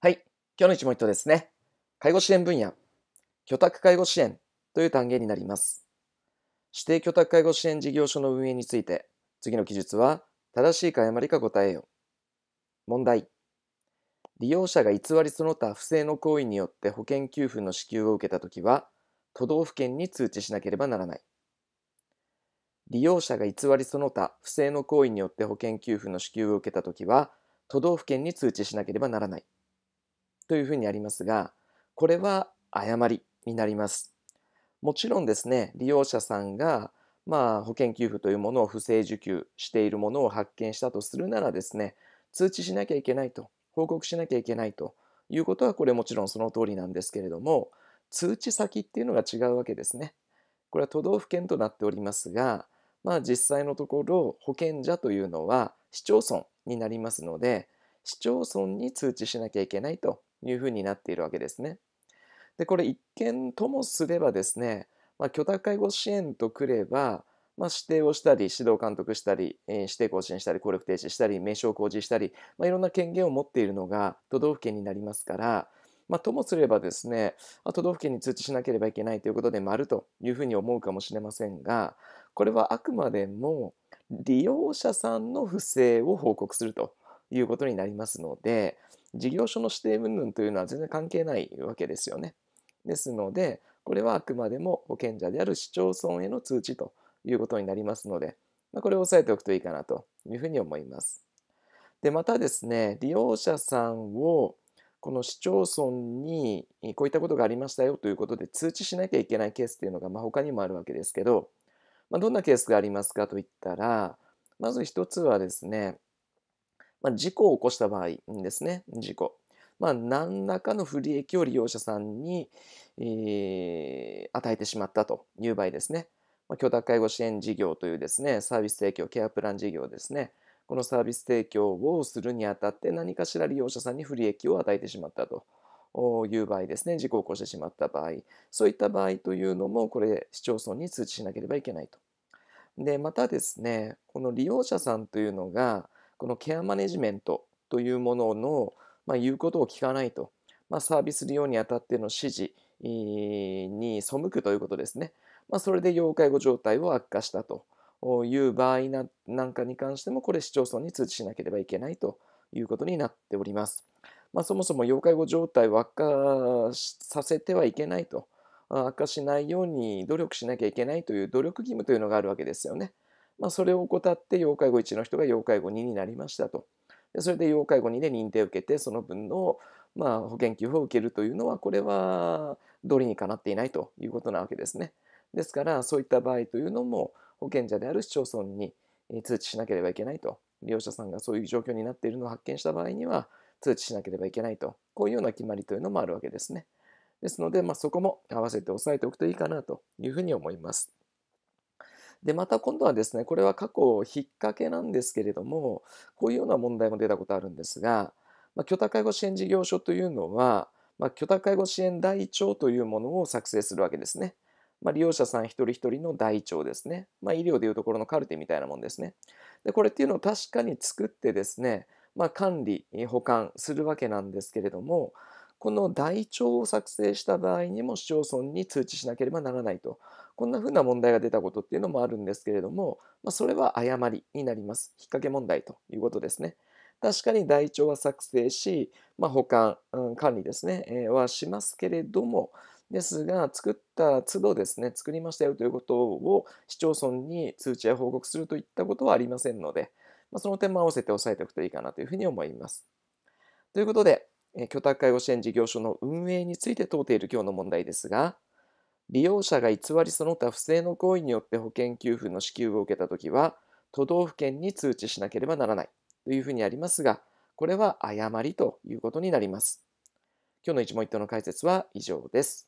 はい。今日の一問一答ですね。介護支援分野、居宅介護支援という単元になります。指定居宅介護支援事業所の運営について、次の記述は正しいか誤りか答えよ。問題。利用者が偽りその他不正の行為によって保険給付の支給を受けたときは、都道府県に通知しなければならない。利用者が偽りその他不正の行為によって保険給付の支給を受けたときは、都道府県に通知しなければならない。というふうにありますが、これは誤りになります。もちろんですね、利用者さんが、まあ、保険給付というものを不正受給しているものを発見したとするならですね、通知しなきゃいけないと、報告しなきゃいけないということは、これもちろんその通りなんですけれども、通知先っていうのが違うわけですね。これは都道府県となっておりますが、まあ、実際のところ保険者というのは市町村になりますので市町村に通知しなきゃいけないというふうになっているわけですね。でこれ一見ともすればですね、まあ、許諾介護支援とくれば、まあ、指定をしたり指導監督したり、えー、指定更新したり効力停止したり名称公示したり、まあ、いろんな権限を持っているのが都道府県になりますから、まあ、ともすればですね都道府県に通知しなければいけないということで丸というふうに思うかもしれませんがこれはあくまでも利用者さんの不正を報告するということになりますので、事業所の指定云々というのは全然関係ないわけですよね。ですので、これはあくまでも保険者である市町村への通知ということになりますので、まあ、これを押さえておくといいかなというふうに思います。で、またですね、利用者さんをこの市町村にこういったことがありましたよということで通知しなきゃいけないケースっていうのが、まあ、他にもあるわけですけど、まあ、どんなケースがありますかといったら、まず一つはですね、まあ、事故を起こした場合ですね、事故。まあ、何らかの不利益を利用者さんに、えー、与えてしまったという場合ですね。まあ、許諾介護支援事業というですね、サービス提供、ケアプラン事業ですね。このサービス提供をするにあたって何かしら利用者さんに不利益を与えてしまったという場合ですね、事故を起こしてしまった場合、そういった場合というのも、これ、市町村に通知しなければいけないと。で、またですね、この利用者さんというのが、このケアマネジメントというものの、まあ、言うことを聞かないと、まあ、サービス利用にあたっての指示に背くということですね。まあ、それで要介護状態を悪化したという場合ななんかに関しても、これ市町村に通知しなければいけないということになっております。まあ、そもそも要介護状態を悪化させてはいけないと、悪化しないように努力しなきゃいけないという努力義務というのがあるわけですよね。まあ、それを怠って要介護1の人が要介護2になりましたと。でそれで要介護2で認定を受けてその分のまあ保険給付を受けるというのはこれは道理にかなっていないということなわけですね。ですからそういった場合というのも保険者である市町村に通知しなければいけないと利用者さんがそういう状況になっているのを発見した場合には通知しなければいけないとこういうような決まりというのもあるわけですね。ですので、まあ、そこも合わせて押さえておくといいかなというふうに思います。でまた今度はですねこれは過去引っ掛けなんですけれどもこういうような問題も出たことあるんですが、まあ、居宅介護支援事業所というのは、まあ、居宅介護支援台帳というものを作成するわけですね。まあ、利用者さん一人一人の台帳ですね。まあ、医療でいうところのカルテみたいなもんですね。でこれっていうのを確かに作ってですね、まあ、管理、保管するわけなんですけれども、この台帳を作成した場合にも市町村に通知しなければならないとこんなふうな問題が出たことっていうのもあるんですけれども、まあ、それは誤りになります引っ掛け問題ということですね確かに台帳は作成し、まあ、保管、うん、管理ですね、えー、はしますけれどもですが作った都度ですね作りましたよということを市町村に通知や報告するといったことはありませんので、まあ、その点も合わせて押さえておくといいかなというふうに思います。ということで、居宅介護支援事業所の運営について問うている今日の問題ですが、利用者が偽りその他不正の行為によって保険給付の支給を受けた時は、都道府県に通知しなければならないというふうにありますが、これは誤りということになります。今日の一問一答の解説は以上です。